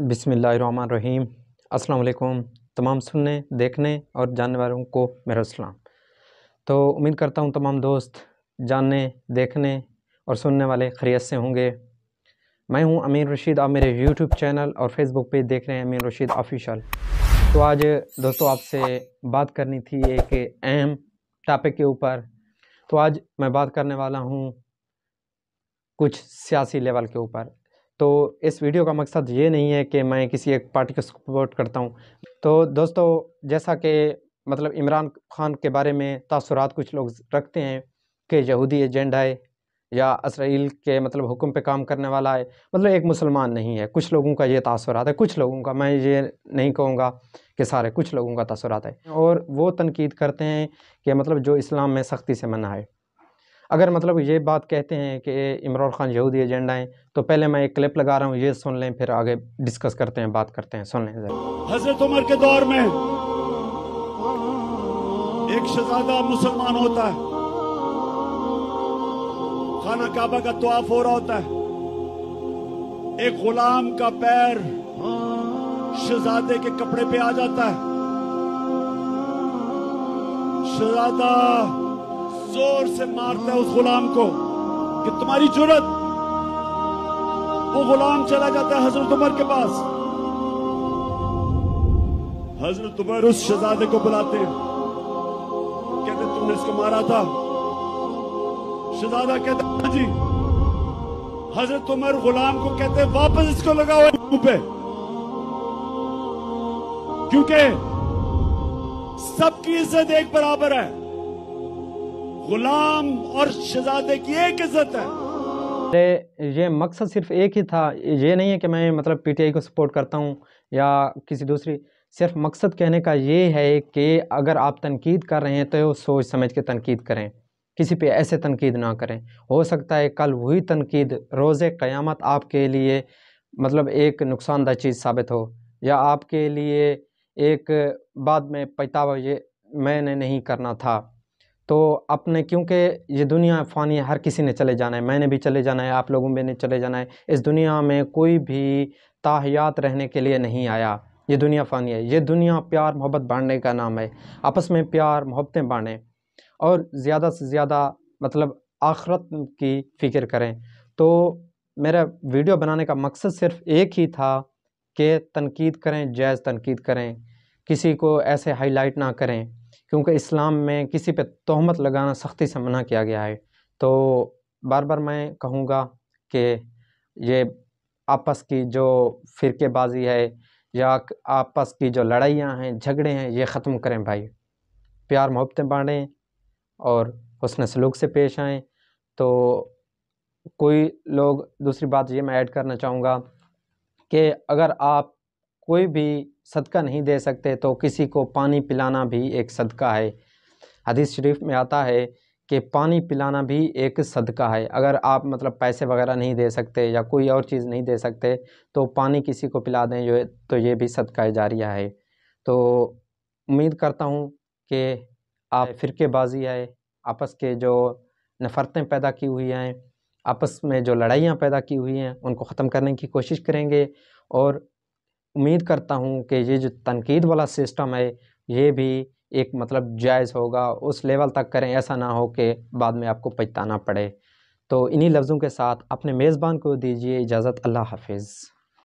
बिसमीम अस्सलाम तमाम सुनने देखने और जानने वालों को मेरा सलाम तो उम्मीद करता हूँ तमाम दोस्त जानने देखने और सुनने वाले खरीत से होंगे मैं हूँ अमीर रशीद आप मेरे यूट्यूब चैनल और फेसबुक पे देख रहे हैं अमीर रशीद ऑफिशियल तो आज दोस्तों आपसे बात करनी थी एक अहम टॉपिक के ऊपर तो आज मैं बात करने वाला हूँ कुछ सियासी लेवल के ऊपर तो इस वीडियो का मकसद ये नहीं है कि मैं किसी एक पार्टी को सपोर्ट करता हूँ तो दोस्तों जैसा कि मतलब इमरान खान के बारे में तासरात कुछ लोग रखते हैं कि यहूदी एजेंडा है या इसराइल के मतलब हुक्म पे काम करने वाला है मतलब एक मुसलमान नहीं है कुछ लोगों का ये तसरत है कुछ लोगों का मैं ये नहीं कहूँगा कि सारे कुछ लोगों का तसरत है और वो तनकीद करते हैं कि मतलब जो इस्लाम में सख्ती से मना है अगर मतलब ये बात कहते हैं कि इमरान खान यहूदी एजेंडा है तो पहले मैं एक क्लिप लगा रहा हूँ ये सुन लें फिर आगे डिस्कस करते हैं बात करते हैं सुन लें हजरत उमर के दौर में एक शहजादा मुसलमान होता है खाना काबा का तोाफ हो रहा होता है एक गुलाम का पैर शहजादे के कपड़े पे आ जाता है शहजादा जोर से मारता है उस गुलाम को कि तुम्हारी जरूरत वो गुलाम चला जाता है हजरत उमर के पास हजरत उमर उस शहजादे को बुलाते हैं कहते तुमने इसको मारा था शहजादा कहता हाँ जी हजरत उमर गुलाम को कहते वापस इसको लगाओ पे क्योंकि सबकी इज्जत एक बराबर है गुलाम और शहजादे की एक इज्जत है मेरे ये मकसद सिर्फ एक ही था ये नहीं है कि मैं मतलब पीटीआई को सपोर्ट करता हूँ या किसी दूसरी सिर्फ मकसद कहने का ये है कि अगर आप तनकीद कर रहे हैं तो सोच समझ के तनकीद करें किसी पे ऐसे तनकीद ना करें हो सकता है कल वही तनकीद रोज़ क़यामत आपके लिए मतलब एक नुकसानदह चीज़ साबित हो या आपके लिए एक बाद में पैतावा ये मैंने नहीं करना था तो अपने क्योंकि ये दुनिया फ़ानी है हर किसी ने चले जाना है मैंने भी चले जाना है आप लोगों में ने चले जाना है इस दुनिया में कोई भी ताहियात रहने के लिए नहीं आया ये दुनिया फ़ानी है ये दुनिया प्यार मोहब्बत बांटने का नाम है आपस में प्यार मोहब्बतें बाँटें और ज़्यादा से ज़्यादा मतलब आखरत की फ़िक्र करें तो मेरा वीडियो बनाने का मकसद सिर्फ़ एक ही था कि तनकीद करें जायज़ तनकीद करें किसी को ऐसे हाईलाइट ना करें क्योंकि इस्लाम में किसी पे तोहमत लगाना सख्ती से मना किया गया है तो बार बार मैं कहूँगा कि ये आपस की जो फ़िरकेबाजी है या आपस की जो लड़ाइयाँ हैं झगड़े हैं ये ख़त्म करें भाई प्यार मोहब्बतें बाँटें और उसने सलूक से पेश आएँ तो कोई लोग दूसरी बात ये मैं ऐड करना चाहूँगा कि अगर आप कोई भी सदका नहीं दे सकते तो किसी को पानी पिलाना भी एक सदका है हदीस शरीफ में आता है कि पानी पिलाना भी एक सदका है अगर आप मतलब पैसे वगैरह नहीं दे सकते या कोई और चीज़ नहीं दे सकते तो पानी किसी को पिला दें जो तो ये भी सदका जारिया है तो उम्मीद करता हूँ कि आप फ़िरकेबाजी है आपस के जो नफ़रतें पैदा की हुई हैं आपस में जो लड़ाइयाँ पैदा की हुई हैं उनको ख़त्म करने की कोशिश करेंगे और उम्मीद करता हूँ कि ये जो तनकीद वाला सिस्टम है ये भी एक मतलब जायज़ होगा उस लेवल तक करें ऐसा ना हो कि बाद में आपको पछताना पड़े तो इन्हीं लफ्ज़ों के साथ अपने मेज़बान को दीजिए इजाज़त अल्लाह हाफिज़